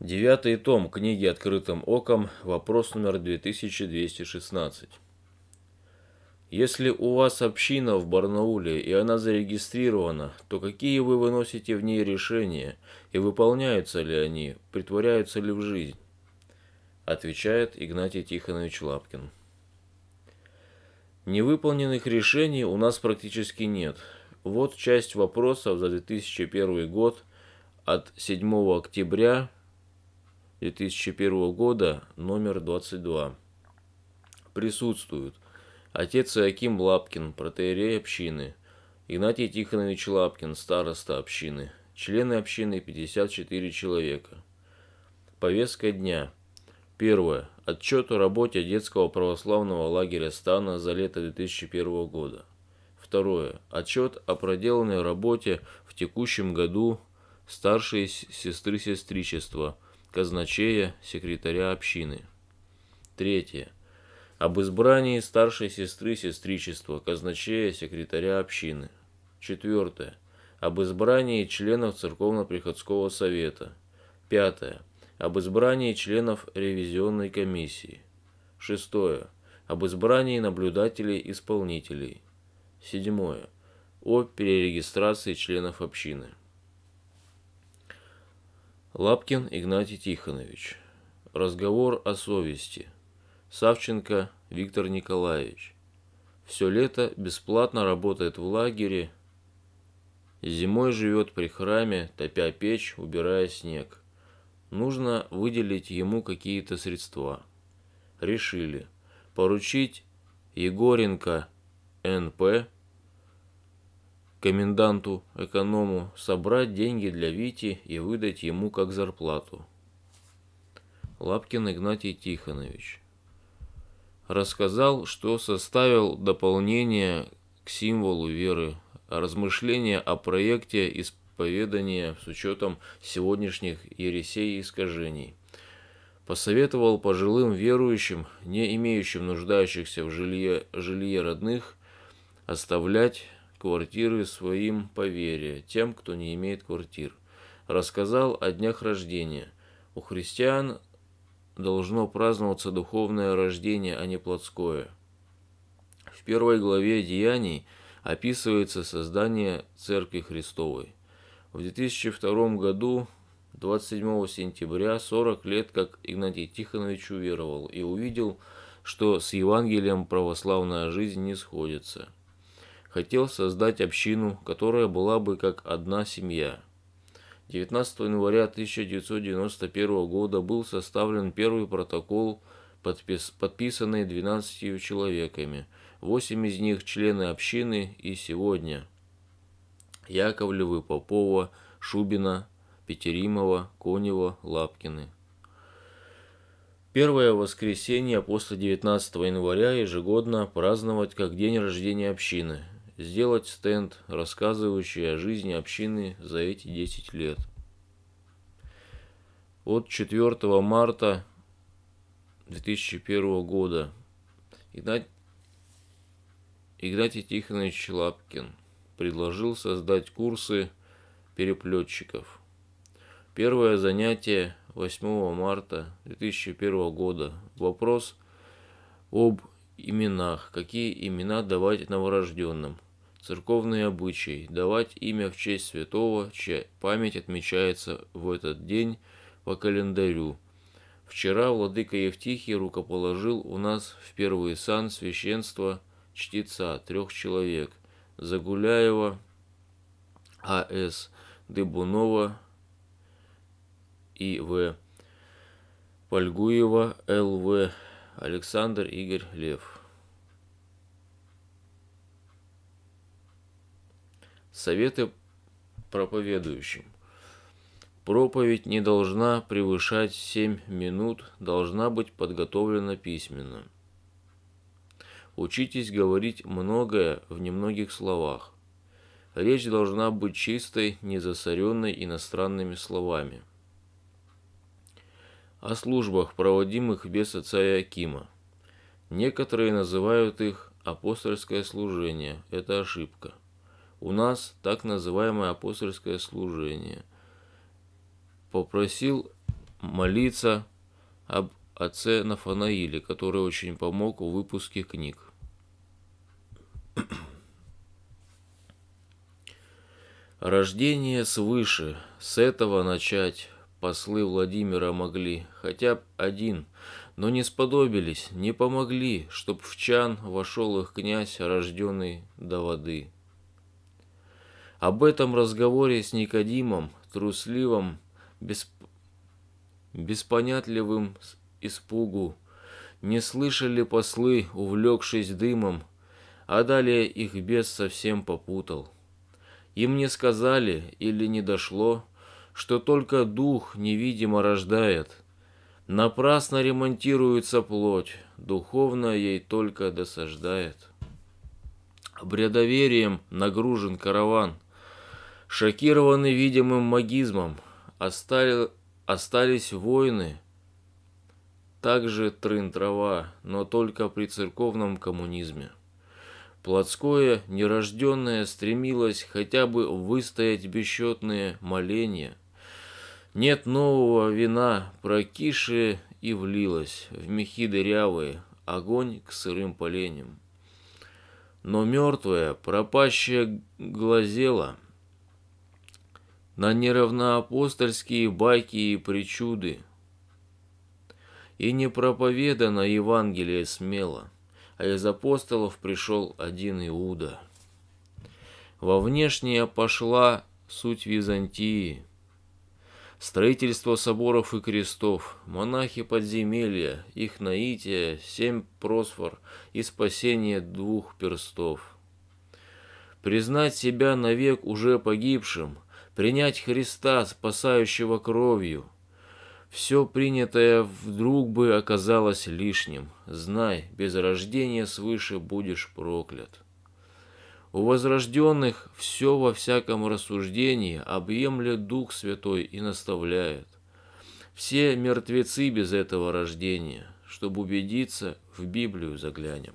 Девятый том книги «Открытым оком», вопрос номер 2216. Если у вас община в Барнауле и она зарегистрирована, то какие вы выносите в ней решения и выполняются ли они, притворяются ли в жизнь? Отвечает Игнатий Тихонович Лапкин. Невыполненных решений у нас практически нет. Вот часть вопросов за 2001 год от 7 октября 2001 года, номер 22. Присутствуют отец Иаким Лапкин, протеерей общины, Игнатий Тихонович Лапкин, староста общины, члены общины 54 человека. Повестка дня. Первое. Отчет о работе детского православного лагеря Стана за лето 2001 года. Второе. Отчет о проделанной работе в текущем году старшей сестры сестричества – казначея, секретаря общины. Третье. Об избрании старшей сестры сестричества, казначея, секретаря общины. Четвертое. Об избрании членов Церковно-Приходского совета. Пятое. Об избрании членов ревизионной комиссии. Шестое. Об избрании наблюдателей-исполнителей. Седьмое. О перерегистрации членов общины. Лапкин Игнатий Тихонович. Разговор о совести. Савченко Виктор Николаевич. Все лето бесплатно работает в лагере. Зимой живет при храме, топя печь, убирая снег. Нужно выделить ему какие-то средства. Решили поручить Егоренко НП коменданту, эконому, собрать деньги для Вити и выдать ему как зарплату. Лапкин Игнатий Тихонович рассказал, что составил дополнение к символу веры, а размышления о проекте исповедания с учетом сегодняшних ересей и искажений. Посоветовал пожилым верующим, не имеющим нуждающихся в жилье, жилье родных, оставлять квартиры своим по тем, кто не имеет квартир. Рассказал о днях рождения. У христиан должно праздноваться духовное рождение, а не плотское. В первой главе Деяний описывается создание Церкви Христовой. В 2002 году, 27 сентября, 40 лет, как Игнатий Тихонович уверовал и увидел, что с Евангелием православная жизнь не сходится – хотел создать общину, которая была бы как одна семья. 19 января 1991 года был составлен первый протокол, подпис подписанный 12 человеками. Восемь из них члены общины и сегодня Яковлевы, Попова, Шубина, Петеримова, Конева, Лапкины. Первое воскресенье после 19 января ежегодно праздновать как день рождения общины сделать стенд, рассказывающий о жизни общины за эти 10 лет. От 4 марта 2001 года Игнат... Игнатий Тихонович Лапкин предложил создать курсы переплетчиков. Первое занятие 8 марта 2001 года. Вопрос об именах. Какие имена давать новорожденным? Церковные обычаи. Давать имя в честь святого, чья память отмечается в этот день по календарю. Вчера владыка Евтихий рукоположил у нас в первый сан священства чтеца трех человек. Загуляева, А.С., Дыбунова и В. Польгуева Л.В. Александр Игорь Лев. Советы проповедующим. Проповедь не должна превышать 7 минут, должна быть подготовлена письменно. Учитесь говорить многое в немногих словах. Речь должна быть чистой, не засоренной иностранными словами. О службах, проводимых без отца Иакима. Некоторые называют их апостольское служение. Это ошибка. У нас так называемое апостольское служение. Попросил молиться об отце Нафанаиле, который очень помог в выпуске книг. Рождение свыше, с этого начать послы Владимира могли, хотя бы один, но не сподобились, не помогли, чтоб в чан вошел их князь, рожденный до воды. Об этом разговоре с Никодимом, трусливым, бесп... беспонятливым испугу, не слышали послы, увлекшись дымом, а далее их бес совсем попутал. Им не сказали или не дошло, что только дух невидимо рождает. Напрасно ремонтируется плоть, духовно ей только досаждает. Бредоверием нагружен караван – Шокированный видимым магизмом, остали, остались воины, также трын-трава, но только при церковном коммунизме. Плотское, нерожденное стремилось хотя бы выстоять бесчетные моления. Нет нового вина, прокиши и влилось в мехи дырявые, огонь к сырым поленям. Но мертвое, пропащее глазело – на неравноапостольские байки и причуды. И не проповедано Евангелие смело, а из апостолов пришел один Иуда. Во внешнее пошла суть Византии. Строительство соборов и крестов, монахи подземелья, их наитие, семь просфор и спасение двух перстов. Признать себя навек уже погибшим – принять Христа, спасающего кровью. Все принятое вдруг бы оказалось лишним. Знай, без рождения свыше будешь проклят. У возрожденных все во всяком рассуждении объемлет Дух Святой и наставляет. Все мертвецы без этого рождения. Чтобы убедиться, в Библию заглянем.